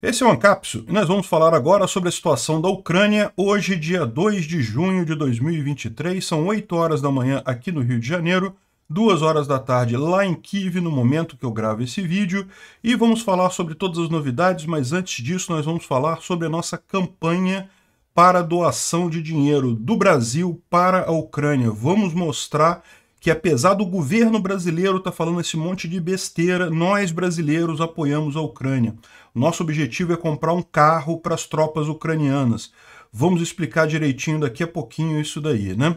Esse é o Ancapsu e nós vamos falar agora sobre a situação da Ucrânia. Hoje, dia 2 de junho de 2023, são 8 horas da manhã aqui no Rio de Janeiro, 2 horas da tarde lá em Kiev, no momento que eu gravo esse vídeo, e vamos falar sobre todas as novidades, mas antes disso nós vamos falar sobre a nossa campanha para doação de dinheiro do Brasil para a Ucrânia. Vamos mostrar que apesar do governo brasileiro estar tá falando esse monte de besteira, nós brasileiros apoiamos a Ucrânia. Nosso objetivo é comprar um carro para as tropas ucranianas. Vamos explicar direitinho daqui a pouquinho isso daí, né?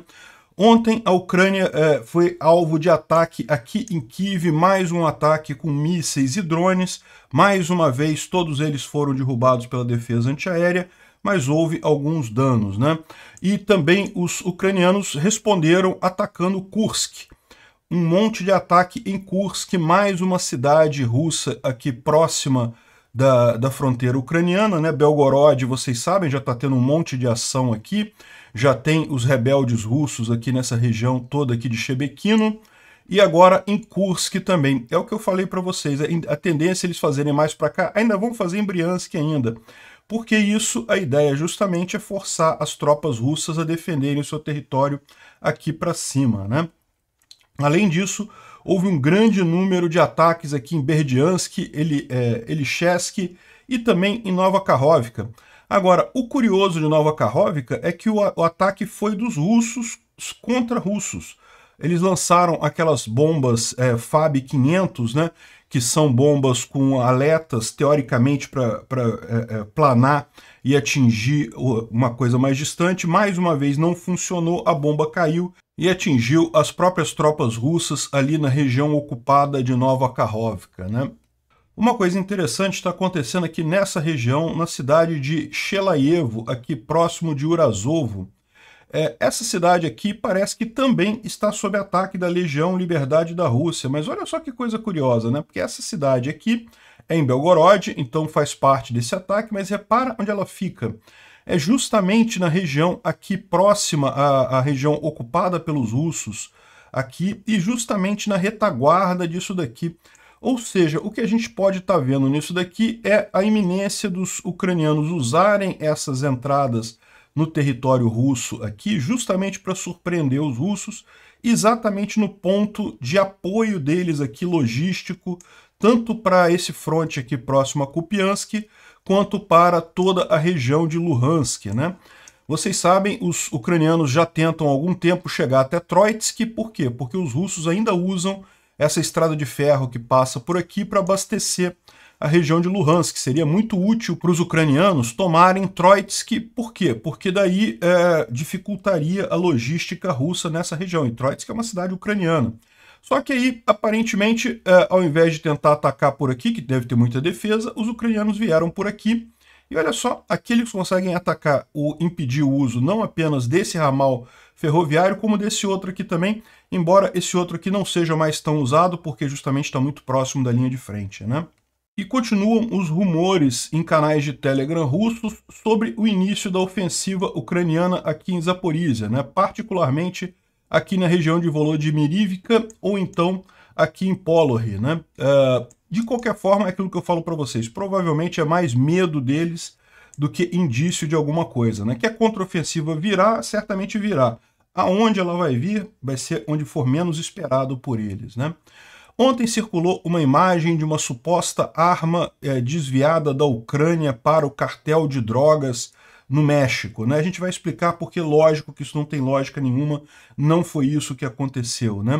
Ontem a Ucrânia é, foi alvo de ataque aqui em Kiev, mais um ataque com mísseis e drones. Mais uma vez, todos eles foram derrubados pela defesa antiaérea mas houve alguns danos. Né? E também os ucranianos responderam atacando Kursk. Um monte de ataque em Kursk, mais uma cidade russa aqui próxima da, da fronteira ucraniana, né? Belgorod, vocês sabem, já está tendo um monte de ação aqui. Já tem os rebeldes russos aqui nessa região toda aqui de Chebekino. E agora em Kursk também. É o que eu falei para vocês. É, a tendência é eles fazerem mais para cá. Ainda vão fazer em Briansk ainda. Porque isso, a ideia justamente é forçar as tropas russas a defenderem o seu território aqui para cima, né? Além disso, houve um grande número de ataques aqui em Berdiansk, ele, é, Elichesk e também em Nova Karhovka. Agora, o curioso de Nova Karhovka é que o, o ataque foi dos russos contra russos. Eles lançaram aquelas bombas é, FAB-500, né? que são bombas com aletas, teoricamente, para é, é, planar e atingir uma coisa mais distante. Mais uma vez, não funcionou, a bomba caiu e atingiu as próprias tropas russas ali na região ocupada de Nova Karhovka. Né? Uma coisa interessante está acontecendo aqui nessa região, na cidade de Shelaevo, aqui próximo de Urazovo. É, essa cidade aqui parece que também está sob ataque da Legião Liberdade da Rússia, mas olha só que coisa curiosa, né? Porque essa cidade aqui é em Belgorod, então faz parte desse ataque, mas repara onde ela fica. É justamente na região aqui próxima à, à região ocupada pelos russos, aqui, e justamente na retaguarda disso daqui. Ou seja, o que a gente pode estar tá vendo nisso daqui é a iminência dos ucranianos usarem essas entradas no território russo aqui, justamente para surpreender os russos, exatamente no ponto de apoio deles aqui logístico, tanto para esse fronte aqui próximo a Kupiansk, quanto para toda a região de Luhansk, né? Vocês sabem, os ucranianos já tentam há algum tempo chegar até Troitsk, por quê? Porque os russos ainda usam essa estrada de ferro que passa por aqui para abastecer a região de Luhansk. Seria muito útil para os ucranianos tomarem Troitsk. Por quê? Porque daí é, dificultaria a logística russa nessa região. E Troitsk é uma cidade ucraniana. Só que aí, aparentemente, é, ao invés de tentar atacar por aqui, que deve ter muita defesa, os ucranianos vieram por aqui. E olha só, aqui eles conseguem atacar ou impedir o uso não apenas desse ramal ferroviário, como desse outro aqui também, embora esse outro aqui não seja mais tão usado, porque justamente está muito próximo da linha de frente, né? E continuam os rumores em canais de Telegram russos sobre o início da ofensiva ucraniana aqui em Zaporizhia, né? particularmente aqui na região de Volodymyrivka ou então aqui em Polohy, Né? Uh, de qualquer forma, é aquilo que eu falo para vocês, provavelmente é mais medo deles do que indício de alguma coisa. Né? Que a contraofensiva virá, certamente virá. Aonde ela vai vir vai ser onde for menos esperado por eles. Né? Ontem circulou uma imagem de uma suposta arma é, desviada da Ucrânia para o cartel de drogas no México. Né? A gente vai explicar porque, lógico, que isso não tem lógica nenhuma, não foi isso que aconteceu. Né?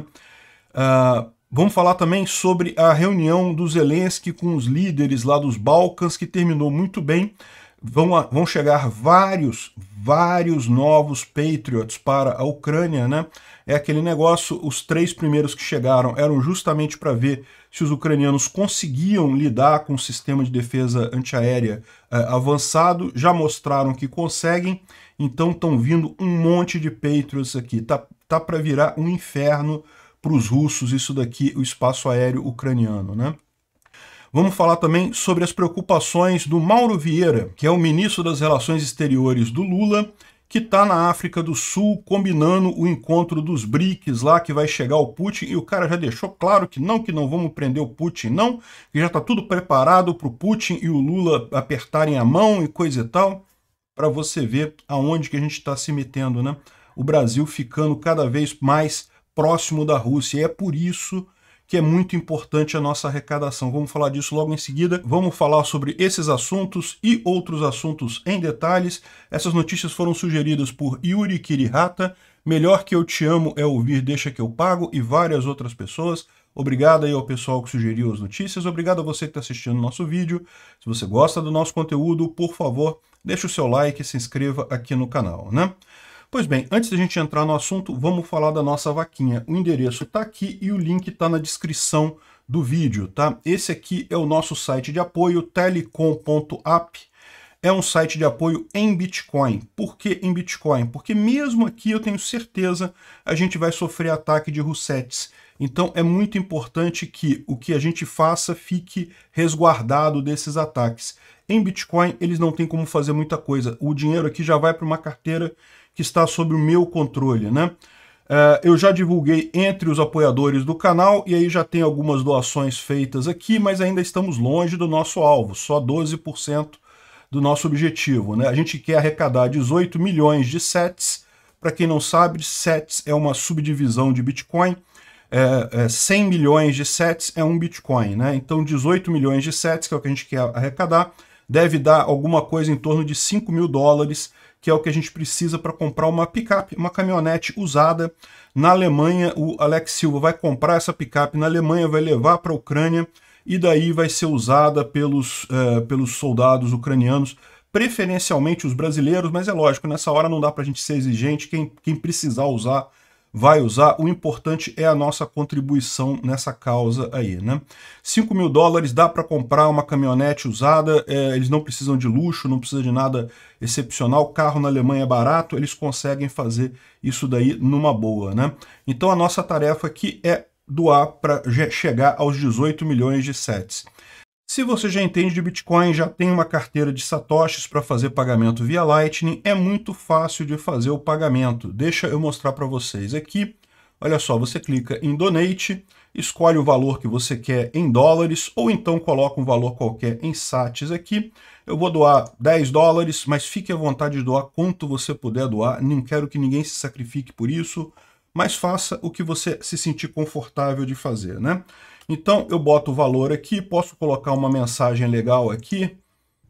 Uh, vamos falar também sobre a reunião do Zelensky com os líderes lá dos Balcãs, que terminou muito bem. Vão, a, vão chegar vários, vários novos Patriots para a Ucrânia, né? É aquele negócio, os três primeiros que chegaram eram justamente para ver se os ucranianos conseguiam lidar com o sistema de defesa antiaérea eh, avançado, já mostraram que conseguem, então estão vindo um monte de Patriots aqui. Tá, tá para virar um inferno para os russos isso daqui, o espaço aéreo ucraniano, né? Vamos falar também sobre as preocupações do Mauro Vieira, que é o ministro das Relações Exteriores do Lula, que está na África do Sul combinando o encontro dos BRICS lá que vai chegar o Putin e o cara já deixou claro que não, que não vamos prender o Putin não, que já está tudo preparado para o Putin e o Lula apertarem a mão e coisa e tal, para você ver aonde que a gente está se metendo, né? O Brasil ficando cada vez mais próximo da Rússia. E é por isso que é muito importante a nossa arrecadação. Vamos falar disso logo em seguida. Vamos falar sobre esses assuntos e outros assuntos em detalhes. Essas notícias foram sugeridas por Yuri Kirihata, Melhor que eu te amo é ouvir Deixa que eu pago e várias outras pessoas. Obrigado aí ao pessoal que sugeriu as notícias, obrigado a você que está assistindo o nosso vídeo. Se você gosta do nosso conteúdo, por favor, deixe o seu like e se inscreva aqui no canal, né? Pois bem, antes da gente entrar no assunto, vamos falar da nossa vaquinha. O endereço está aqui e o link está na descrição do vídeo, tá? Esse aqui é o nosso site de apoio, telecom.app. É um site de apoio em Bitcoin. Por que em Bitcoin? Porque mesmo aqui eu tenho certeza a gente vai sofrer ataque de Russets. Então é muito importante que o que a gente faça fique resguardado desses ataques. Em Bitcoin eles não têm como fazer muita coisa. O dinheiro aqui já vai para uma carteira que está sob o meu controle, né? Uh, eu já divulguei entre os apoiadores do canal e aí já tem algumas doações feitas aqui, mas ainda estamos longe do nosso alvo, só 12% do nosso objetivo. Né? A gente quer arrecadar 18 milhões de sets. Para quem não sabe, sets é uma subdivisão de Bitcoin. É, é, 100 milhões de sets é um Bitcoin, né? Então 18 milhões de sets, que é o que a gente quer arrecadar, deve dar alguma coisa em torno de 5 mil dólares que é o que a gente precisa para comprar uma picape, uma caminhonete usada na Alemanha. O Alex Silva vai comprar essa picape na Alemanha, vai levar para a Ucrânia e daí vai ser usada pelos, eh, pelos soldados ucranianos, preferencialmente os brasileiros, mas é lógico, nessa hora não dá para a gente ser exigente, quem, quem precisar usar vai usar, o importante é a nossa contribuição nessa causa aí, né? 5 mil dólares dá para comprar uma caminhonete usada, é, eles não precisam de luxo, não precisa de nada excepcional, carro na Alemanha é barato, eles conseguem fazer isso daí numa boa, né? Então a nossa tarefa aqui é doar para chegar aos 18 milhões de sets. Se você já entende de Bitcoin, já tem uma carteira de satoshis para fazer pagamento via Lightning, é muito fácil de fazer o pagamento. Deixa eu mostrar para vocês aqui. Olha só, você clica em Donate, escolhe o valor que você quer em dólares ou então coloca um valor qualquer em sates aqui. Eu vou doar 10 dólares, mas fique à vontade de doar quanto você puder doar. Não quero que ninguém se sacrifique por isso, mas faça o que você se sentir confortável de fazer, né? Então eu boto o valor aqui, posso colocar uma mensagem legal aqui.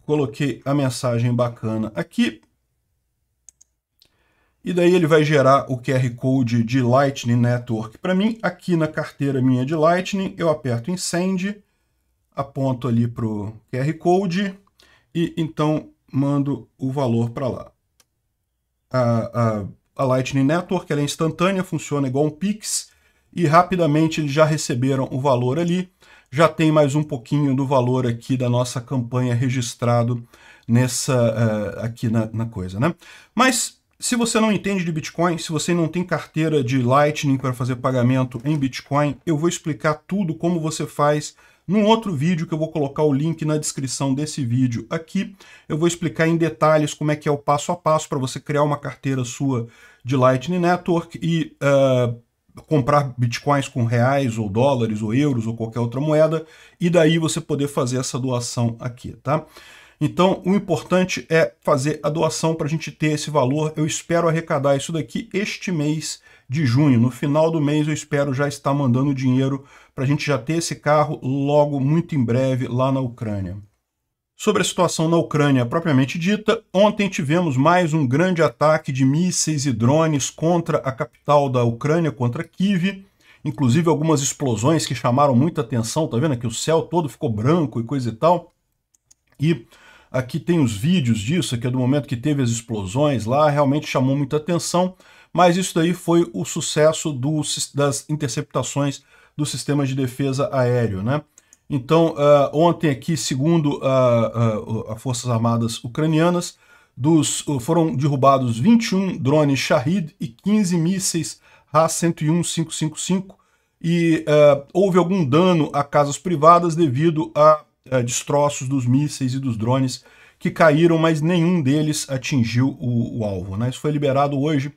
Coloquei a mensagem bacana aqui. E daí ele vai gerar o QR Code de Lightning Network para mim. Aqui na carteira minha de Lightning, eu aperto em Send, aponto ali para o QR Code e então mando o valor para lá. A, a, a, Lightning Network é instantânea, funciona igual um Pix e rapidamente eles já receberam o valor ali. Já tem mais um pouquinho do valor aqui da nossa campanha registrado nessa uh, aqui na, na coisa, né? Mas se você não entende de Bitcoin, se você não tem carteira de Lightning para fazer pagamento em Bitcoin, eu vou explicar tudo como você faz num outro vídeo que eu vou colocar o link na descrição desse vídeo aqui. Eu vou explicar em detalhes como é que é o passo a passo para você criar uma carteira sua de Lightning Network e uh, comprar bitcoins com reais ou dólares ou euros ou qualquer outra moeda e daí você poder fazer essa doação aqui, tá? Então, o importante é fazer a doação para a gente ter esse valor. Eu espero arrecadar isso daqui este mês de junho. No final do mês, eu espero já estar mandando dinheiro para a gente já ter esse carro logo, muito em breve, lá na Ucrânia. Sobre a situação na Ucrânia propriamente dita, ontem tivemos mais um grande ataque de mísseis e drones contra a capital da Ucrânia, contra Kiev. Inclusive algumas explosões que chamaram muita atenção, tá vendo? Que o céu todo ficou branco e coisa e tal. E aqui tem os vídeos disso, aqui é do momento que teve as explosões lá, realmente chamou muita atenção, mas isso daí foi o sucesso do, das interceptações do sistema de defesa aéreo, né? Então, uh, ontem aqui, segundo uh, uh, as Forças Armadas Ucranianas, dos, foram derrubados 21 drones Shahid e 15 mísseis A-101-555 e houve algum dano a casas privadas devido a, destroços dos mísseis e dos drones que caíram, mas nenhum deles atingiu o, o alvo. Né? Isso foi liberado hoje,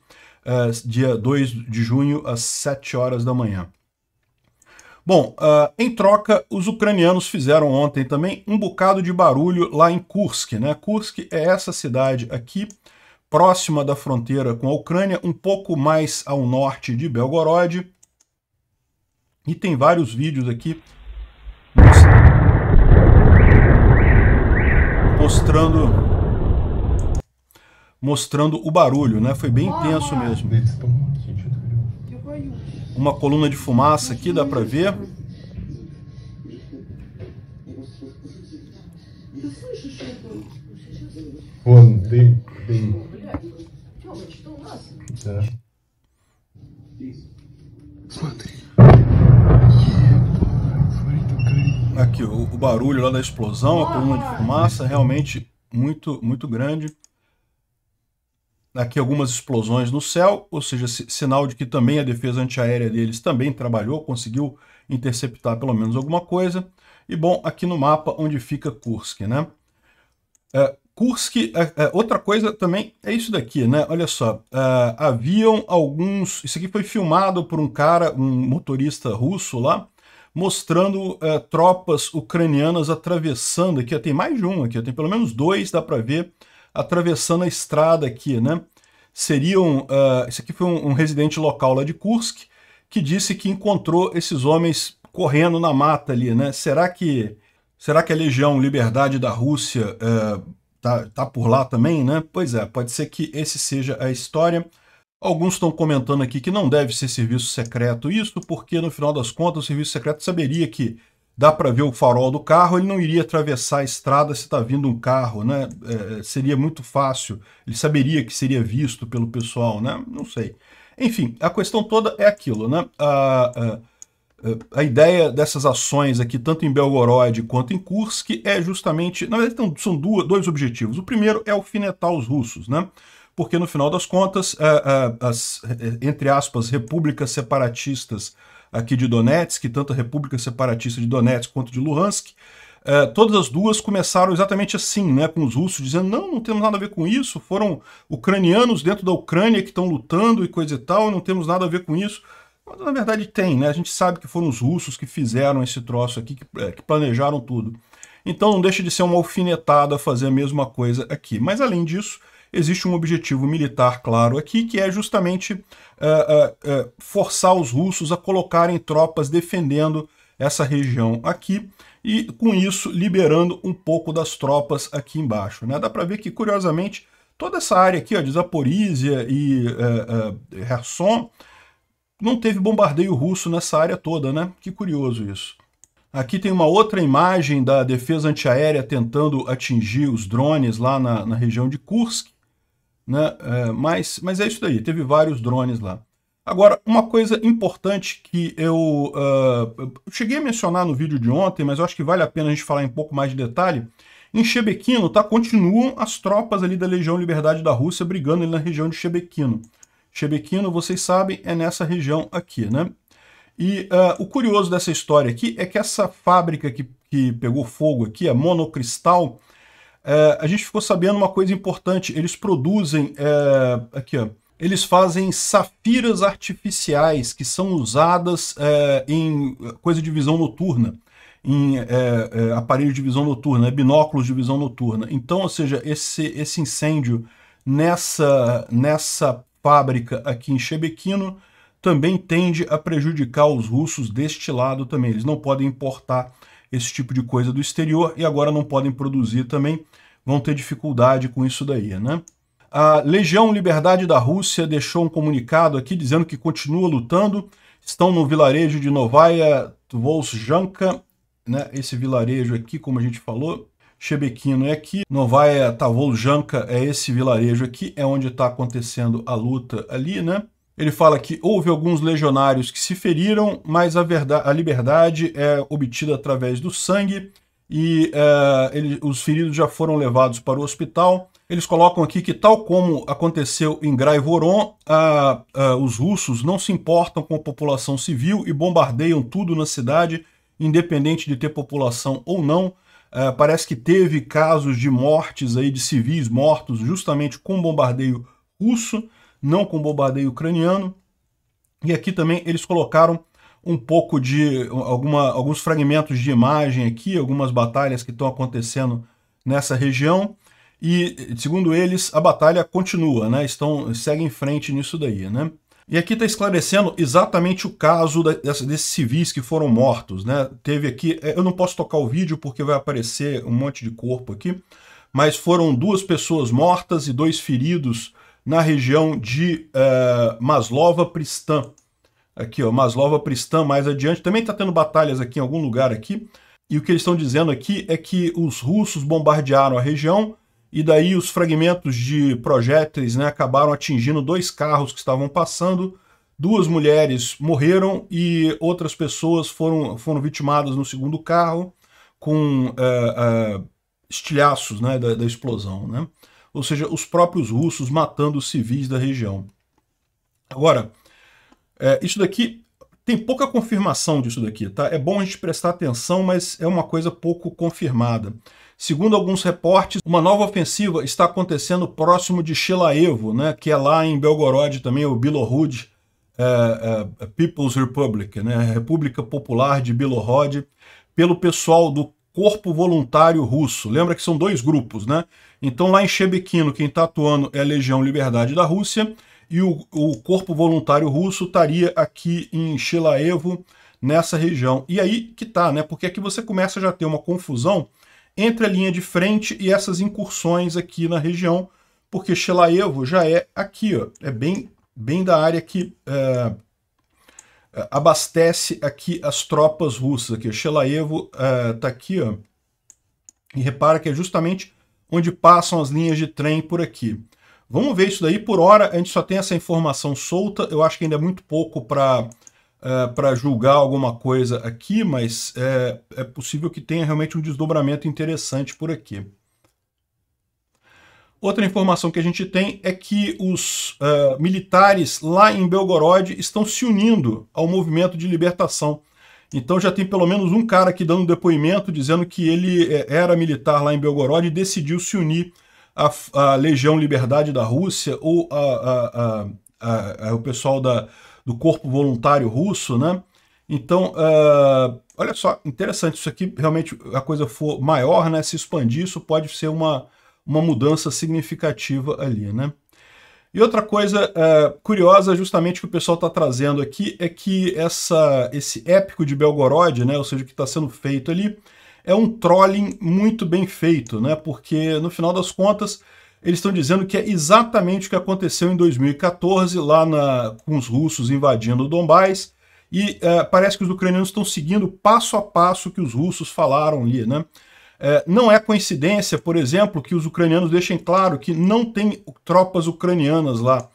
dia 2 de junho, às 7 horas da manhã. Bom, uh, em troca, os ucranianos fizeram ontem também um bocado de barulho lá em Kursk. Né? Kursk é essa cidade aqui, próxima da fronteira com a Ucrânia, um pouco mais ao norte de Belgorod. E tem vários vídeos aqui mostrando mostrando o barulho, né? Foi bem intenso mesmo uma coluna de fumaça aqui, dá para ver. Tá. Aqui, o, o barulho lá da explosão, a coluna de fumaça, realmente muito, muito grande aqui algumas explosões no céu, ou seja, sinal de que também a defesa antiaérea deles também trabalhou, conseguiu interceptar pelo menos alguma coisa. E bom, aqui no mapa onde fica Kursk, né? É, Kursk, é, é, outra coisa também é isso daqui, né? Olha só, é, haviam alguns... Isso aqui foi filmado por um cara, um motorista russo lá, mostrando é, tropas ucranianas atravessando aqui. Ó, tem mais de um aqui, ó, tem pelo menos dois, dá para ver atravessando a estrada aqui, né? Seriam. Uh, esse aqui foi um, um residente local lá de Kursk que disse que encontrou esses homens correndo na mata ali, né? Será que será que a Legião Liberdade da Rússia é, tá, tá por lá também, né? Pois é, pode ser que esse seja a história. Alguns estão comentando aqui que não deve ser serviço secreto isso, porque no final das contas o serviço secreto saberia que dá para ver o farol do carro, ele não iria atravessar a estrada se está vindo um carro, né? É, é, seria muito fácil, ele saberia que seria visto pelo pessoal, né? Não sei. Enfim, a questão toda é aquilo, né? A, a, a ideia dessas ações aqui, tanto em Belgorod quanto em Kursk, é justamente... Na verdade, são duas, dois objetivos. O primeiro é alfinetar os russos, né? Porque, no final das contas, é, é, as, entre aspas, repúblicas separatistas aqui de Donetsk, tanto a República Separatista de Donetsk quanto de Luhansk, eh, todas as duas começaram exatamente assim, né, com os russos dizendo não, não temos nada a ver com isso, foram ucranianos dentro da Ucrânia que estão lutando e coisa e tal, não temos nada a ver com isso. Mas, na verdade tem, né? A gente sabe que foram os russos que fizeram esse troço aqui, que, é, que planejaram tudo. Então não deixa de ser uma alfinetada fazer a mesma coisa aqui. Mas além disso, existe um objetivo militar claro aqui, que é justamente uh, uh, uh, forçar os russos a colocarem tropas defendendo essa região aqui e, com isso, liberando um pouco das tropas aqui embaixo. Né? Dá para ver que, curiosamente, toda essa área aqui ó, de Zaporizhia e Kherson não teve bombardeio russo nessa área toda, né? Que curioso isso. Aqui tem uma outra imagem da defesa antiaérea tentando atingir os drones lá na, na região de Kursk. Né? É, mas, mas é isso daí, teve vários drones lá. Agora, uma coisa importante que eu, uh, eu cheguei a mencionar no vídeo de ontem, mas eu acho que vale a pena a gente falar em um pouco mais de detalhe. Em Chebequino, tá, continuam as tropas ali da Legião Liberdade da Rússia brigando ali na região de Chebequino. Chebequino, vocês sabem, é nessa região aqui, né? E uh, o curioso dessa história aqui é que essa fábrica que, que pegou fogo aqui, a Monocristal, é, a gente ficou sabendo uma coisa importante. Eles produzem. É, aqui, ó. Eles fazem safiras artificiais que são usadas é, em coisa de visão noturna, em é, é, aparelhos de visão noturna, binóculos de visão noturna. Então, ou seja, esse, esse incêndio nessa, nessa fábrica aqui em Chebequino também tende a prejudicar os russos deste lado também. Eles não podem importar esse tipo de coisa do exterior e agora não podem produzir também, vão ter dificuldade com isso daí, né? A Legião Liberdade da Rússia deixou um comunicado aqui dizendo que continua lutando, estão no vilarejo de Novaya Tvolsjanka, né? Esse vilarejo aqui, como a gente falou, chebequino é aqui, Novaya Tavoljanka é esse vilarejo aqui, é onde está acontecendo a luta ali, né? Ele fala que houve alguns legionários que se feriram, mas a, verdade, a liberdade é obtida através do sangue e é, ele, os feridos já foram levados para o hospital. Eles colocam aqui que, tal como aconteceu em Graivoron, a, a, os russos não se importam com a população civil e bombardeiam tudo na cidade, independente de ter população ou não. É, parece que teve casos de mortes aí de civis mortos justamente com bombardeio russo não com bombardeio ucraniano. E aqui também eles colocaram um pouco de alguma, alguns fragmentos de imagem aqui, algumas batalhas que estão acontecendo nessa região. E, segundo eles, a batalha continua, né? Estão, seguem em frente nisso daí, né? E aqui está esclarecendo exatamente o caso da, dessa, desses civis que foram mortos, né? Teve aqui, é, eu não posso tocar o vídeo porque vai aparecer um monte de corpo aqui, mas foram duas pessoas mortas e dois feridos na região de uh, Maslova Pristã. Aqui, ó, Maslova Pristã mais adiante. Também está tendo batalhas aqui em algum lugar aqui. E o que eles estão dizendo aqui é que os russos bombardearam a região e daí os fragmentos de projéteis né, acabaram atingindo dois carros que estavam passando. Duas mulheres morreram e outras pessoas foram, foram vitimadas no segundo carro com uh, uh, estilhaços né, da, da explosão. Né? ou seja, os próprios russos matando civis da região. Agora, é, isso daqui tem pouca confirmação disso daqui, tá? É bom a gente prestar atenção, mas é uma coisa pouco confirmada. Segundo alguns reportes, uma nova ofensiva está acontecendo próximo de Shelaevo, né, que é lá em Belgorod também, o Bilorud, é, é, People's Republic, né, República Popular de Bilorod, pelo pessoal do Corpo Voluntário Russo. Lembra que são dois grupos, né? Então, lá em Shebequino, quem está atuando é a Legião Liberdade da Rússia, e o, o Corpo Voluntário Russo estaria aqui em Chilaevo, nessa região. E aí que tá, né? Porque aqui você começa já a ter uma confusão entre a linha de frente e essas incursões aqui na região, porque Shelaevo já é aqui, ó, é bem, bem da área que é, abastece aqui as tropas russas. Aqui. Shelaevo está é, aqui, ó, e repara que é justamente onde passam as linhas de trem por aqui. Vamos ver isso daí. Por hora, a gente só tem essa informação solta. Eu acho que ainda é muito pouco para uh, é, para julgar alguma coisa aqui, mas é, é possível que tenha realmente um desdobramento interessante por aqui. Outra informação que a gente tem é que os uh, militares lá em Belgorod estão se unindo ao movimento de libertação então já tem pelo menos um cara aqui dando depoimento dizendo que ele é, era militar lá em Belgorod e decidiu se unir à, à Legião Liberdade da Rússia ou a, a, a, o pessoal da, do Corpo Voluntário Russo, né? Então, uh, olha só, interessante isso aqui. Realmente a coisa for maior, né? Se expandir, isso pode ser uma, uma mudança significativa ali, né? E outra coisa uh, curiosa, justamente que o pessoal está trazendo aqui, é que essa, esse épico de Belgorod, né, ou seja, o que está sendo feito ali, é um trolling muito bem feito, né, porque no final das contas eles estão dizendo que é exatamente o que aconteceu em 2014 lá na, com os russos invadindo o Donbás, e uh, parece que os ucranianos estão seguindo passo a passo o que os russos falaram ali, né? É, não é coincidência, por exemplo, que os ucranianos deixem claro que não tem tropas ucranianas lá.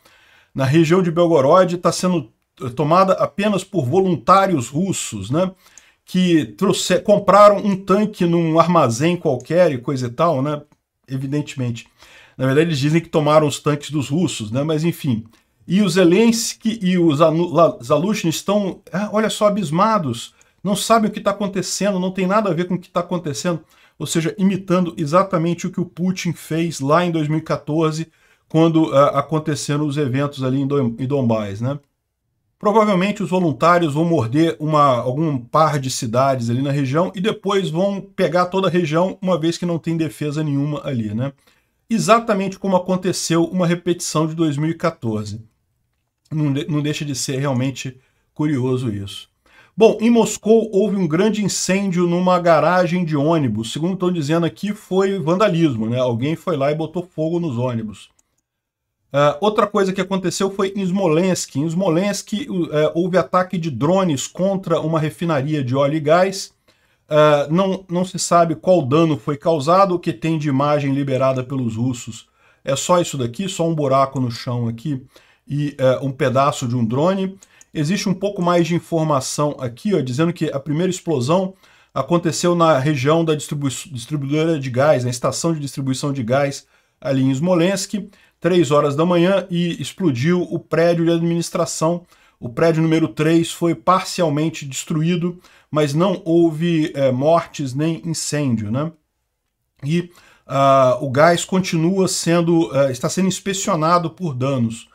Na região de Belgorod está sendo eh, tomada apenas por voluntários russos, né? Que trouxer, compraram um tanque num armazém qualquer e coisa e tal, né? Evidentemente. Na verdade, eles dizem que tomaram os tanques dos russos, né? Mas enfim. E os Zelensky e os Zalushny estão, ah, olha só, abismados. Não sabem o que está acontecendo, não tem nada a ver com o que está acontecendo ou seja, imitando exatamente o que o Putin fez lá em 2014, quando uh, aconteceram os eventos ali em, Dom, em né? Provavelmente os voluntários vão morder uma, algum par de cidades ali na região e depois vão pegar toda a região, uma vez que não tem defesa nenhuma ali, né? Exatamente como aconteceu uma repetição de 2014. Não, de, não deixa de ser realmente curioso isso. Bom, em Moscou houve um grande incêndio numa garagem de ônibus. Segundo estão dizendo aqui, foi vandalismo, né? Alguém foi lá e botou fogo nos ônibus. Uh, outra coisa que aconteceu foi em Smolensk. Em Smolensk uh, houve ataque de drones contra uma refinaria de óleo e gás. Uh, não, não se sabe qual dano foi causado, o que tem de imagem liberada pelos russos. É só isso daqui, só um buraco no chão aqui e um pedaço de um drone. Existe um pouco mais de informação aqui, ó, dizendo que a primeira explosão aconteceu na região da distribu distribuidora de gás, na estação de distribuição de gás ali em Smolensk, 3 horas da manhã e explodiu o prédio de administração. O prédio número 3 foi parcialmente destruído, mas não houve é, mortes nem incêndio, né? E uh, o gás continua sendo, uh, está sendo inspecionado por danos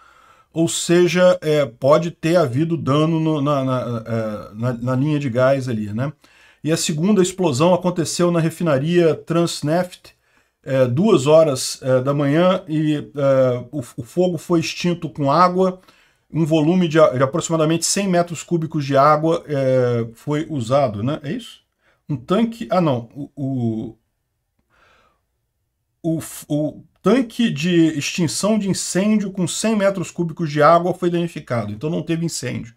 ou seja, é, pode ter havido dano no, na, na, é, na, na, linha de gás ali, né? E a segunda explosão aconteceu na refinaria Transneft, é, duas horas é, da manhã, e é, o, o, fogo foi extinto com água, um volume de, de aproximadamente 100 metros cúbicos de água é, foi usado, né? É isso? Um tanque... Ah, não. o, o, o Tanque de extinção de incêndio com 100 metros cúbicos de água foi danificado, então não teve incêndio.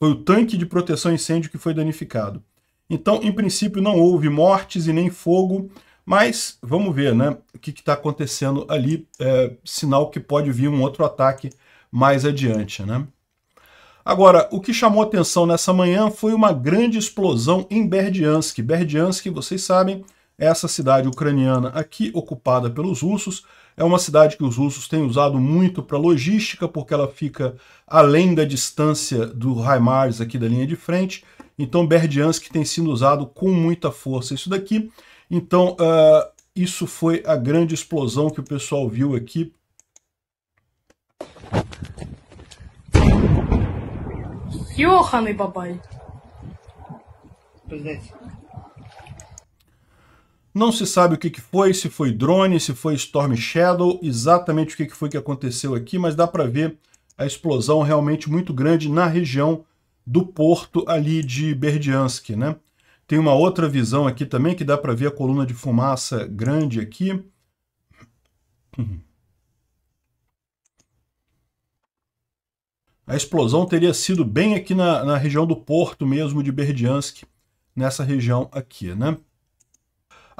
Foi o tanque de proteção incêndio que foi danificado. Então, em princípio, não houve mortes e nem fogo, mas vamos ver né, o que está acontecendo ali, é, sinal que pode vir um outro ataque mais adiante. Né? Agora, o que chamou atenção nessa manhã foi uma grande explosão em Berdiansk. Berdiansk, vocês sabem, é essa cidade ucraniana aqui ocupada pelos russos, é uma cidade que os russos têm usado muito para logística, porque ela fica além da distância do Raimars aqui da linha de frente. Então, Berdiansk tem sido usado com muita força isso daqui. Então, uh, isso foi a grande explosão que o pessoal viu aqui. Ёханый бабай. Поздравляйте. Não se sabe o que, foi, se foi drone, se foi Storm Shadow, exatamente o que, que foi que aconteceu aqui, mas dá para ver a explosão realmente muito grande na região do porto ali de Berdiansk, né? Tem uma outra visão aqui também que dá para ver a coluna de fumaça grande aqui. A explosão teria sido bem aqui na, na região do porto mesmo de Berdiansk, nessa região aqui, né?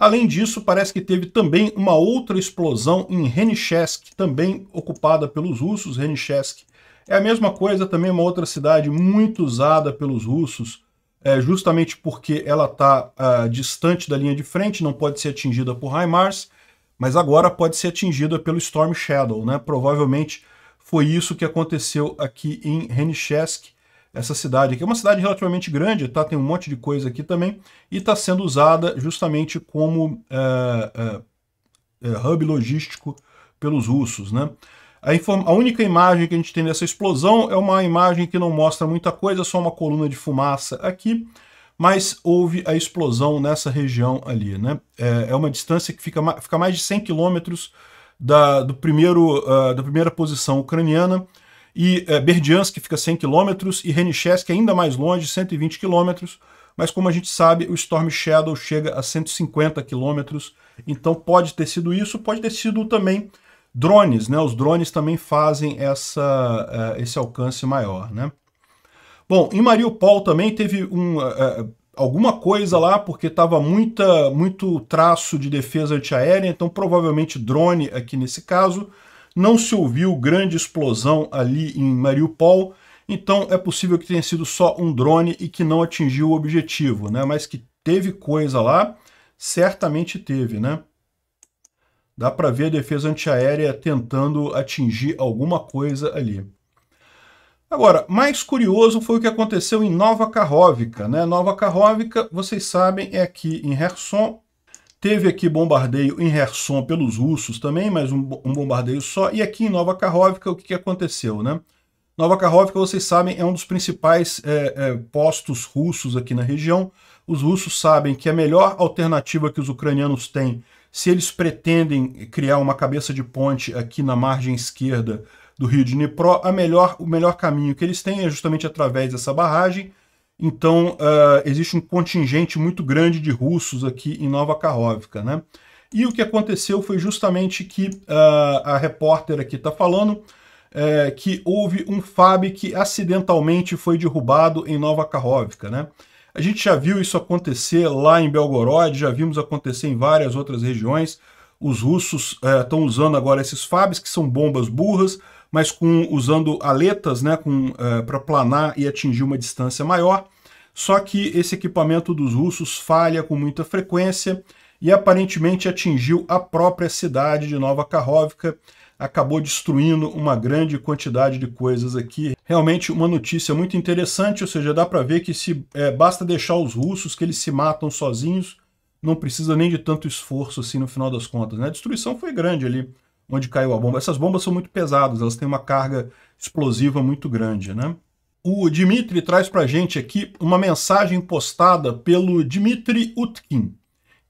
Além disso, parece que teve também uma outra explosão em Renichesk, também ocupada pelos russos. Renichesk é a mesma coisa, também é uma outra cidade muito usada pelos russos, é, justamente porque ela está ah, distante da linha de frente, não pode ser atingida por HIMARS, mas agora pode ser atingida pelo Storm Shadow. Né? Provavelmente foi isso que aconteceu aqui em Renichesk essa cidade aqui. É uma cidade relativamente grande, tá? Tem um monte de coisa aqui também. E está sendo usada justamente como é, é, é, hub logístico pelos russos, né? A, a, única imagem que a gente tem dessa explosão é uma imagem que não mostra muita coisa, só uma coluna de fumaça aqui, mas houve a explosão nessa região ali, né? É, é uma distância que fica, fica mais de 100 quilômetros da, do primeiro, uh, da primeira posição ucraniana, e é, eh, Berdiansk, que fica 100 km, e Renichesk, é ainda mais longe, 120 km, mas como a gente sabe, o Storm Shadow chega a 150 km, então pode ter sido isso, pode ter sido também drones, né? Os drones também fazem essa, uh, esse alcance maior, né? Bom, em Mariupol também teve um, uh, alguma coisa lá, porque estava muito traço de defesa antiaérea, então provavelmente drone aqui nesse caso, não se ouviu grande explosão ali em Mariupol, então é possível que tenha sido só um drone e que não atingiu o objetivo, né? Mas que teve coisa lá, certamente teve, né? Dá para ver a defesa antiaérea tentando atingir alguma coisa ali. Agora, mais curioso foi o que aconteceu em Nova Carróvica. Né? Nova Carróvica, vocês sabem, é aqui em Herson, Teve aqui bombardeio em Herson pelos russos também, mas um, um, bombardeio só. E aqui em Nova Karhovka, o que, que aconteceu, né? Nova Karhovka, vocês sabem, é um dos principais é, é, postos russos aqui na região. Os russos sabem que a melhor alternativa que os ucranianos têm, se eles pretendem criar uma cabeça de ponte aqui na margem esquerda do rio de Dnipro, a melhor, o melhor caminho que eles têm é justamente através dessa barragem então, uh, existe um contingente muito grande de russos aqui em Nova Karovka, né? E o que aconteceu foi justamente que uh, a repórter aqui está falando uh, que houve um FAB que acidentalmente foi derrubado em Nova Karovka, né? A gente já viu isso acontecer lá em Belgorod, já vimos acontecer em várias outras regiões. Os russos estão eh, usando agora esses FABs, que são bombas burras, mas com usando aletas né, uh, eh, para planar e atingir uma distância maior. Só que esse equipamento dos russos falha com muita frequência e aparentemente atingiu a própria cidade de Nova Karhovka, acabou destruindo uma grande quantidade de coisas aqui. Realmente uma notícia muito interessante, ou seja, dá para ver que se é, basta deixar os russos que eles se matam sozinhos, não precisa nem de tanto esforço assim no final das contas. Né? A destruição foi grande ali onde caiu a bomba. Essas bombas são muito pesadas, elas têm uma carga explosiva muito grande, né? O Dmitry traz para a gente aqui uma mensagem postada pelo Dmitry Utkin,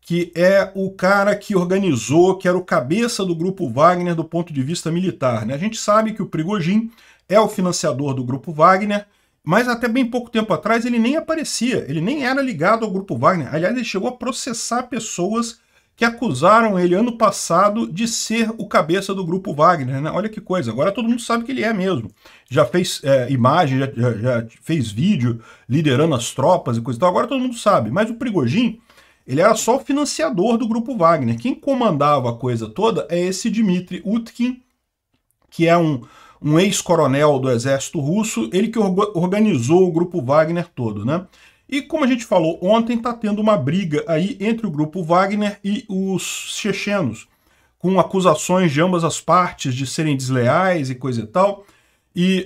que é o cara que organizou, que era o cabeça do grupo Wagner do ponto de vista militar. Né? A gente sabe que o Prigojin é o financiador do grupo Wagner, mas até bem pouco tempo atrás ele nem aparecia, ele nem era ligado ao grupo Wagner. Aliás, ele chegou a processar pessoas que acusaram ele ano passado de ser o cabeça do grupo Wagner. Né? Olha que coisa, agora todo mundo sabe que ele é mesmo. Já fez é, imagem, já, já, já, fez vídeo liderando as tropas e coisa e tal, agora todo mundo sabe. Mas o Prigogine, ele era só o financiador do grupo Wagner. Quem comandava a coisa toda é esse Dmitry Utkin, que é um, um ex-coronel do exército russo, ele que organizou o grupo Wagner todo, né? E como a gente falou ontem, está tendo uma briga aí entre o grupo Wagner e os chechenos, com acusações de ambas as partes de serem desleais e coisa e tal. E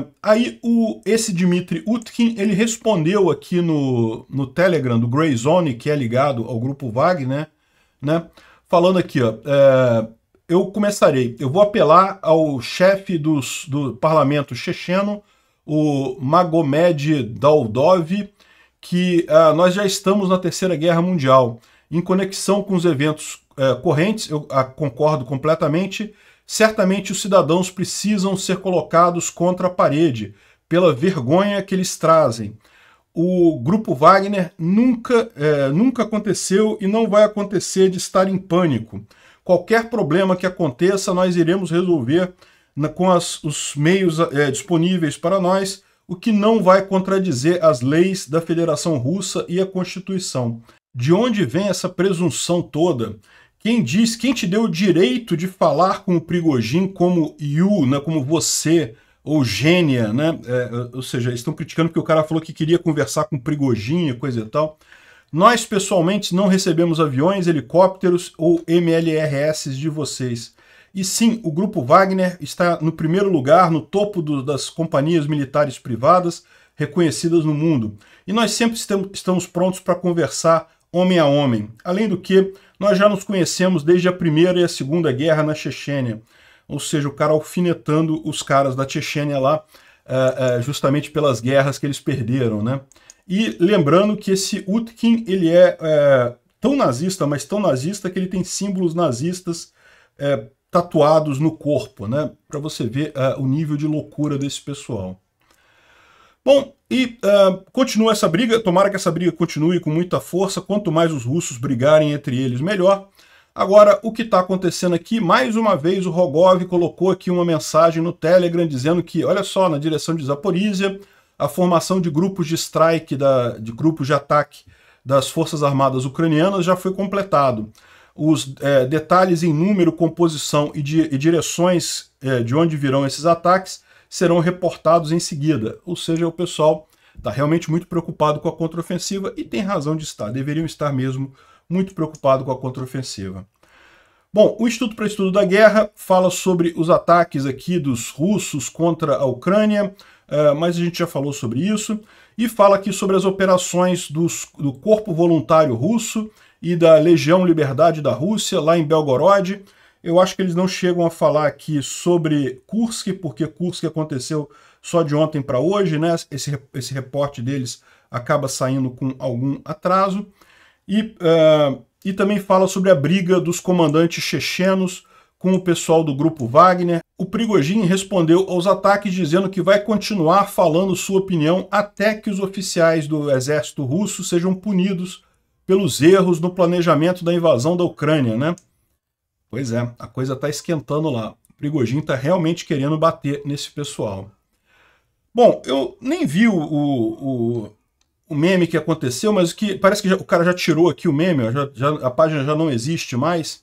uh, aí o, esse Dmitry Utkin, ele respondeu aqui no, no Telegram do Grey Zone, que é ligado ao grupo Wagner, né? Falando aqui, ó, uh, eu começarei, eu vou apelar ao chefe dos, do parlamento checheno, o Magomed Daldov, que ah, nós já estamos na Terceira Guerra Mundial. Em conexão com os eventos eh, correntes, eu ah, concordo completamente, certamente os cidadãos precisam ser colocados contra a parede, pela vergonha que eles trazem. O grupo Wagner nunca, eh, nunca aconteceu e não vai acontecer de estar em pânico. Qualquer problema que aconteça, nós iremos resolver na, com as, os meios eh, disponíveis para nós, o que não vai contradizer as leis da Federação Russa e a Constituição. De onde vem essa presunção toda? Quem diz, quem te deu o direito de falar com o Prigogine como you, né, como você, ou gênia, né? É, é ou seja, estão criticando que o cara falou que queria conversar com o e coisa e tal. Nós, pessoalmente, não recebemos aviões, helicópteros ou MLRS de vocês. E sim, o Grupo Wagner está no primeiro lugar, no topo do, das companhias militares privadas reconhecidas no mundo. E nós sempre estamos prontos para conversar homem a homem. Além do que, nós já nos conhecemos desde a Primeira e a Segunda Guerra na Chechênia. Ou seja, o cara alfinetando os caras da Chechênia lá, uh, uh, justamente pelas guerras que eles perderam, né? E lembrando que esse Utkin, ele é, eh, tão nazista, mas tão nazista que ele tem símbolos nazistas tatuados no corpo, né? Para você ver uh, o nível de loucura desse pessoal. Bom, e uh, continua essa briga, tomara que essa briga continue com muita força, quanto mais os russos brigarem entre eles, melhor. Agora, o que está acontecendo aqui, mais uma vez o Rogov colocou aqui uma mensagem no Telegram dizendo que, olha só, na direção de Zaporizhia, a formação de grupos de strike, da, de grupos de ataque das Forças Armadas Ucranianas já foi completado os é, detalhes em número, composição e, di e direções é, de onde virão esses ataques serão reportados em seguida. Ou seja, o pessoal está realmente muito preocupado com a contraofensiva e tem razão de estar, deveriam estar mesmo muito preocupado com a contraofensiva. Bom, o Instituto para Estudo da Guerra fala sobre os ataques aqui dos russos contra a Ucrânia, é, mas a gente já falou sobre isso, e fala aqui sobre as operações dos, do Corpo Voluntário Russo e da Legião Liberdade da Rússia, lá em Belgorod. Eu acho que eles não chegam a falar aqui sobre Kursk, porque Kursk aconteceu só de ontem para hoje, né? Esse, esse reporte deles acaba saindo com algum atraso. E, uh, e também fala sobre a briga dos comandantes chechenos com o pessoal do grupo Wagner. O Prigogine respondeu aos ataques dizendo que vai continuar falando sua opinião até que os oficiais do exército russo sejam punidos pelos erros no planejamento da invasão da Ucrânia, né? Pois é, a coisa está esquentando lá. O Prigogine está realmente querendo bater nesse pessoal. Bom, eu nem vi o, o, o meme que aconteceu, mas que parece que já, o cara já tirou aqui o meme, já, já, a página já não existe mais.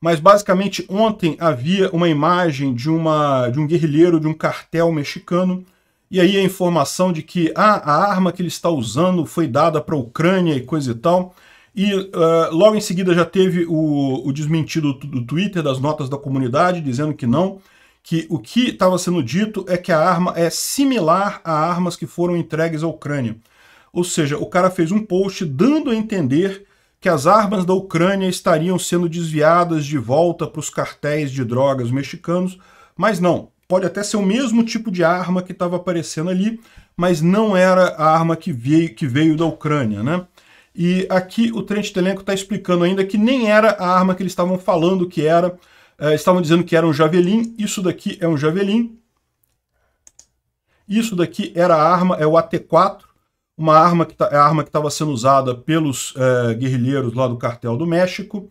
Mas basicamente ontem havia uma imagem de, uma, de um guerrilheiro de um cartel mexicano e aí a informação de que ah, a arma que ele está usando foi dada para a Ucrânia e coisa e tal. E uh, logo em seguida já teve o, o desmentido do Twitter, das notas da comunidade, dizendo que não, que o que estava sendo dito é que a arma é similar a armas que foram entregues à Ucrânia. Ou seja, o cara fez um post dando a entender que as armas da Ucrânia estariam sendo desviadas de volta para os cartéis de drogas mexicanos, mas não, Pode até ser o mesmo tipo de arma que estava aparecendo ali, mas não era a arma que veio, que veio da Ucrânia, né? E aqui o Trent Telenco está explicando ainda que nem era a arma que eles estavam falando que era, eh, estavam dizendo que era um Javelin, isso daqui é um Javelin, isso daqui era a arma, é o AT-4, uma arma que, tá, é a arma que estava sendo usada pelos eh, guerrilheiros lá do cartel do México,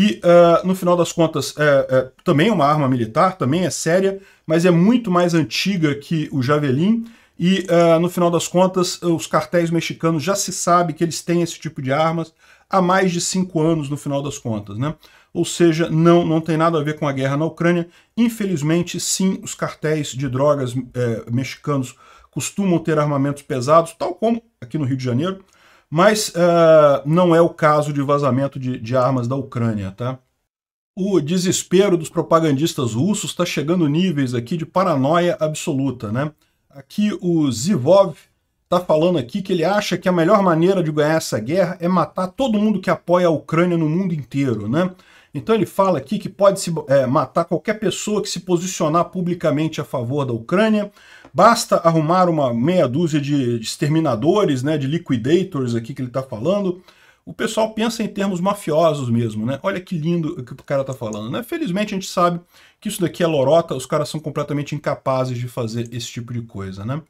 e, uh, no final das contas, é, é, também uma arma militar, também é séria, mas é muito mais antiga que o Javelin. E, uh, no final das contas, os cartéis mexicanos já se sabe que eles têm esse tipo de armas há mais de cinco anos, no final das contas. Né? Ou seja, não, não tem nada a ver com a guerra na Ucrânia. Infelizmente, sim, os cartéis de drogas é, mexicanos costumam ter armamentos pesados, tal como aqui no Rio de Janeiro, mas uh, não é o caso de vazamento de, de armas da Ucrânia, tá? O desespero dos propagandistas russos está chegando níveis aqui de paranoia absoluta, né? Aqui o Zivov está falando aqui que ele acha que a melhor maneira de ganhar essa guerra é matar todo mundo que apoia a Ucrânia no mundo inteiro, né? Então ele fala aqui que pode se é, matar qualquer pessoa que se posicionar publicamente a favor da Ucrânia. Basta arrumar uma meia dúzia de exterminadores, né, de liquidators aqui que ele está falando. O pessoal pensa em termos mafiosos mesmo, né? Olha que lindo o que o cara está falando, né? Felizmente a gente sabe que isso daqui é lorota, os caras são completamente incapazes de fazer esse tipo de coisa, né?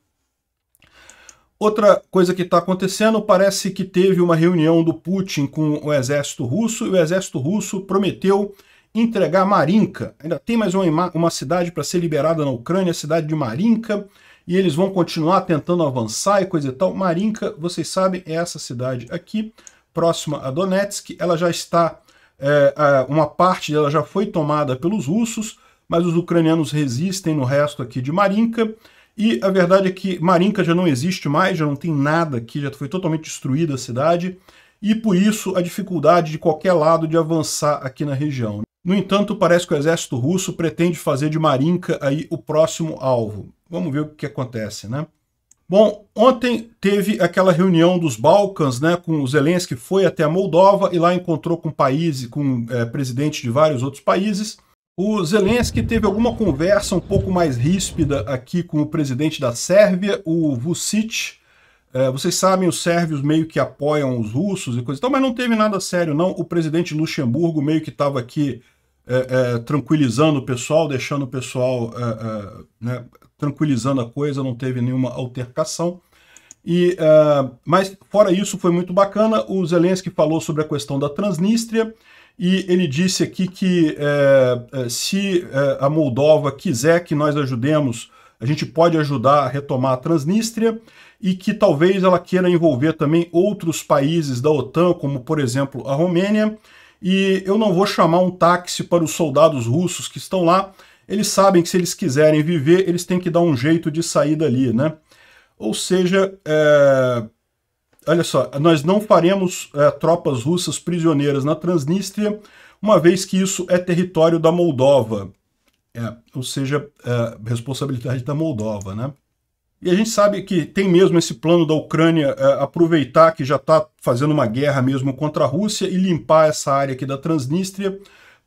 Outra coisa que está acontecendo, parece que teve uma reunião do Putin com o exército russo e o exército russo prometeu entregar Marinka. Ainda tem mais uma, uma cidade para ser liberada na Ucrânia, a cidade de Marinka, e eles vão continuar tentando avançar e coisa e tal. Marinka, vocês sabem, é essa cidade aqui, próxima a Donetsk. Ela já está, é, uma parte dela já foi tomada pelos russos, mas os ucranianos resistem no resto aqui de Marinka. E a verdade é que Marinka já não existe mais, já não tem nada aqui, já foi totalmente destruída a cidade, e por isso a dificuldade de qualquer lado de avançar aqui na região. No entanto, parece que o exército russo pretende fazer de Marinka aí o próximo alvo. Vamos ver o que acontece, né? Bom, ontem teve aquela reunião dos Balcãs, né, com o Zelensky foi até a Moldova e lá encontrou com países, com é, eh, presidentes de vários outros países, o Zelensky teve alguma conversa um pouco mais ríspida aqui com o presidente da Sérvia, o Vucic. É, vocês sabem, os sérvios meio que apoiam os russos e coisa e tal, mas não teve nada sério, não. O presidente Luxemburgo meio que estava aqui é, é, tranquilizando o pessoal, deixando o pessoal é, é, né, tranquilizando a coisa, não teve nenhuma altercação. E, é, mas fora isso, foi muito bacana. O Zelensky falou sobre a questão da Transnistria e ele disse aqui que é, é se é, a Moldova quiser que nós ajudemos, a gente pode ajudar a retomar a Transnistria e que talvez ela queira envolver também outros países da OTAN, como por exemplo a Romênia. E eu não vou chamar um táxi para os soldados russos que estão lá. Eles sabem que se eles quiserem viver, eles têm que dar um jeito de sair dali, né? Ou seja, é, olha só, nós não faremos é, tropas russas prisioneiras na Transnistria, uma vez que isso é território da Moldova, é, ou seja, é, responsabilidade da Moldova, né? E a gente sabe que tem mesmo esse plano da Ucrânia é, aproveitar que já está fazendo uma guerra mesmo contra a Rússia e limpar essa área aqui da Transnistria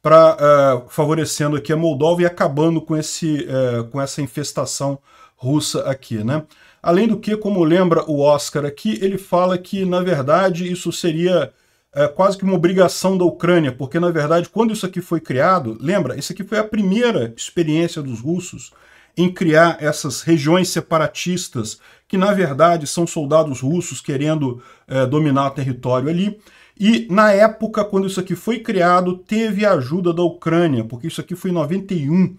para é, favorecendo aqui a Moldova e acabando com, esse, é, com essa infestação russa aqui, né? Além do que, como lembra o Oscar aqui, ele fala que, na verdade, isso seria é, quase que uma obrigação da Ucrânia, porque, na verdade, quando isso aqui foi criado, lembra, isso aqui foi a primeira experiência dos russos em criar essas regiões separatistas, que na verdade são soldados russos querendo é, dominar o território ali. E na época, quando isso aqui foi criado, teve a ajuda da Ucrânia, porque isso aqui foi em 91.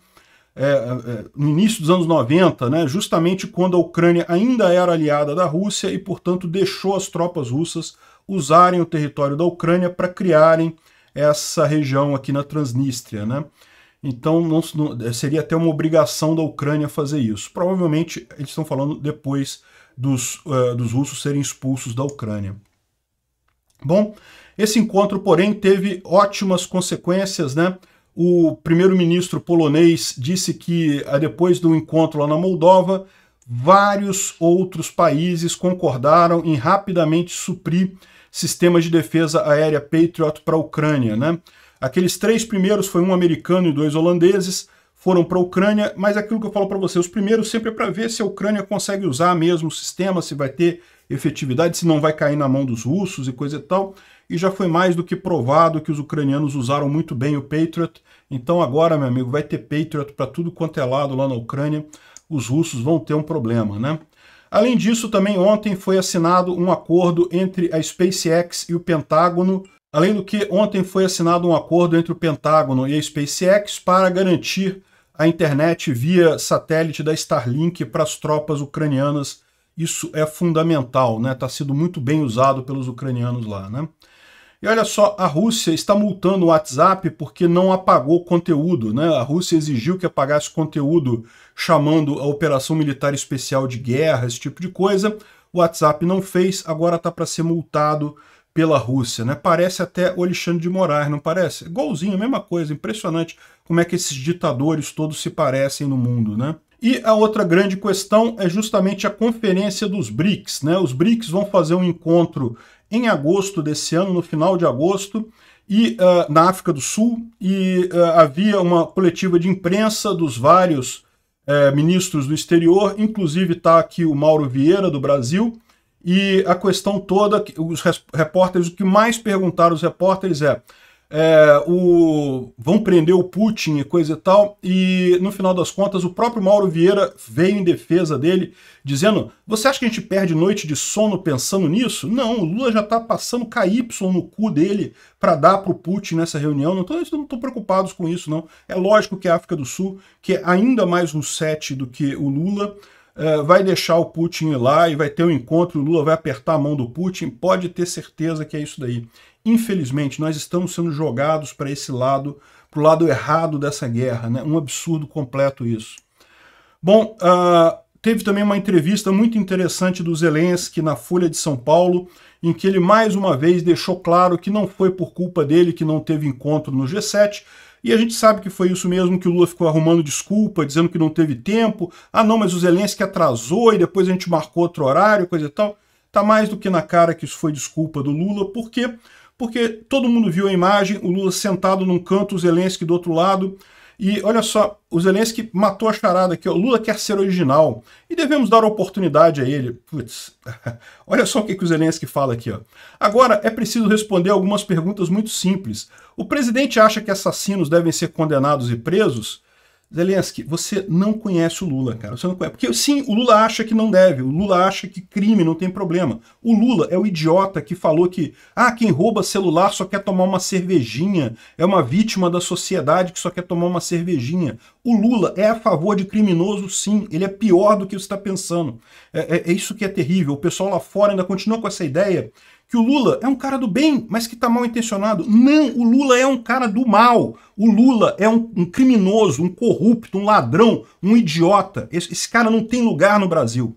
É, é, no início dos anos 90, né, justamente quando a Ucrânia ainda era aliada da Rússia e, portanto, deixou as tropas russas usarem o território da Ucrânia para criarem essa região aqui na Transnistria. Né? Então, não, não, seria até uma obrigação da Ucrânia fazer isso. Provavelmente, eles estão falando depois dos, uh, dos russos serem expulsos da Ucrânia. Bom, esse encontro, porém, teve ótimas consequências, né? O primeiro-ministro polonês disse que, eh, depois do encontro lá na Moldova, vários outros países concordaram em rapidamente suprir sistemas de defesa aérea Patriot para a Ucrânia. Né? Aqueles três primeiros, foi um americano e dois holandeses, foram para a Ucrânia, mas aquilo que eu falo para você, os primeiros sempre é para ver se a Ucrânia consegue usar mesmo o sistema, se vai ter efetividade, se não vai cair na mão dos russos e coisa e tal e já foi mais do que provado que os ucranianos usaram muito bem o Patriot. Então agora, meu amigo, vai ter Patriot para tudo quanto é lado lá na Ucrânia. Os russos vão ter um problema, né? Além disso, também ontem foi assinado um acordo entre a SpaceX e o Pentágono. Além do que, ontem foi assinado um acordo entre o Pentágono e a SpaceX para garantir a internet via satélite da Starlink para as tropas ucranianas. Isso é fundamental, né? Está sendo muito bem usado pelos ucranianos lá, né? E olha só, a Rússia está multando o WhatsApp porque não apagou conteúdo, né? A Rússia exigiu que apagasse conteúdo chamando a operação militar especial de guerra, esse tipo de coisa. O WhatsApp não fez, agora está para ser multado pela Rússia, né? Parece até o Alexandre de Moraes, não parece? Golzinho, a mesma coisa, impressionante como é que esses ditadores todos se parecem no mundo, né? E a outra grande questão é justamente a conferência dos BRICS. Né? Os BRICS vão fazer um encontro em agosto desse ano, no final de agosto, e uh, na África do Sul, e uh, havia uma coletiva de imprensa dos vários uh, ministros do exterior, inclusive está aqui o Mauro Vieira, do Brasil, e a questão toda, os repórteres, o que mais perguntaram os repórteres é é, o, vão prender o Putin e coisa e tal, e no final das contas o próprio Mauro Vieira veio em defesa dele, dizendo, você acha que a gente perde noite de sono pensando nisso? Não, o Lula já está passando KY no cu dele para dar para o Putin nessa reunião, então não estão preocupados com isso não. É lógico que a África do Sul, que é ainda mais um set do que o Lula, é, vai deixar o Putin ir lá e vai ter um encontro, o Lula vai apertar a mão do Putin, pode ter certeza que é isso daí. Infelizmente, nós estamos sendo jogados para esse lado, para o lado errado dessa guerra. Né? Um absurdo completo isso. Bom, uh, teve também uma entrevista muito interessante do Zelensky na Folha de São Paulo, em que ele mais uma vez deixou claro que não foi por culpa dele que não teve encontro no G7, e a gente sabe que foi isso mesmo, que o Lula ficou arrumando desculpa, dizendo que não teve tempo, ah não, mas o Zelensky atrasou e depois a gente marcou outro horário, coisa e tal. Tá mais do que na cara que isso foi desculpa do Lula, porque porque todo mundo viu a imagem, o Lula sentado num canto, o Zelensky do outro lado. E olha só, o Zelensky matou a charada aqui, ó. Lula quer ser original e devemos dar oportunidade a ele. Putz, olha só o que, que o Zelensky fala aqui. Ó. Agora é preciso responder algumas perguntas muito simples. O presidente acha que assassinos devem ser condenados e presos? Zelensky, você não conhece o Lula, cara. Você não conhece. Porque sim, o Lula acha que não deve, o Lula acha que crime não tem problema. O Lula é o idiota que falou que ah, quem rouba celular só quer tomar uma cervejinha, é uma vítima da sociedade que só quer tomar uma cervejinha. O Lula é a favor de criminoso, sim. Ele é pior do que você está pensando. É, é, é isso que é terrível. O pessoal lá fora ainda continua com essa ideia que o Lula é um cara do bem, mas que está mal intencionado. Não, o Lula é um cara do mal. O Lula é um, um criminoso, um corrupto, um ladrão, um idiota. Esse, esse cara não tem lugar no Brasil.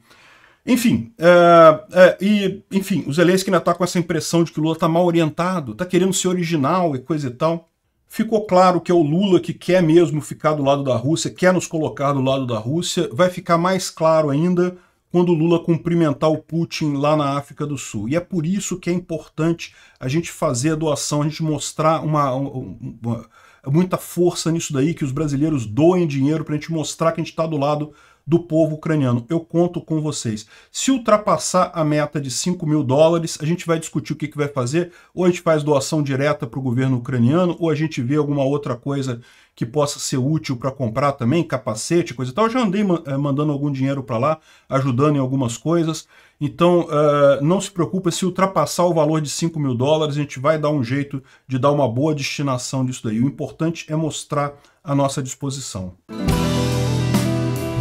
Enfim, uh, uh, e, enfim, o Zelensky ainda está com essa impressão de que o Lula está mal orientado, está querendo ser original e coisa e tal. Ficou claro que é o Lula que quer mesmo ficar do lado da Rússia, quer nos colocar do lado da Rússia. Vai ficar mais claro ainda quando Lula cumprimentar o Putin lá na África do Sul. E é por isso que é importante a gente fazer a doação, a gente mostrar uma, uma muita força nisso daí, que os brasileiros doem dinheiro para a gente mostrar que a gente está do lado do povo ucraniano. Eu conto com vocês. Se ultrapassar a meta de 5 mil dólares, a gente vai discutir o que, que vai fazer, ou a gente faz doação direta para o governo ucraniano, ou a gente vê alguma outra coisa que possa ser útil para comprar também, capacete, coisa e tal. Eu já andei eh, mandando algum dinheiro para lá, ajudando em algumas coisas. Então, uh, não se preocupe, se ultrapassar o valor de 5 mil dólares, a gente vai dar um jeito de dar uma boa destinação disso daí. O importante é mostrar a nossa disposição.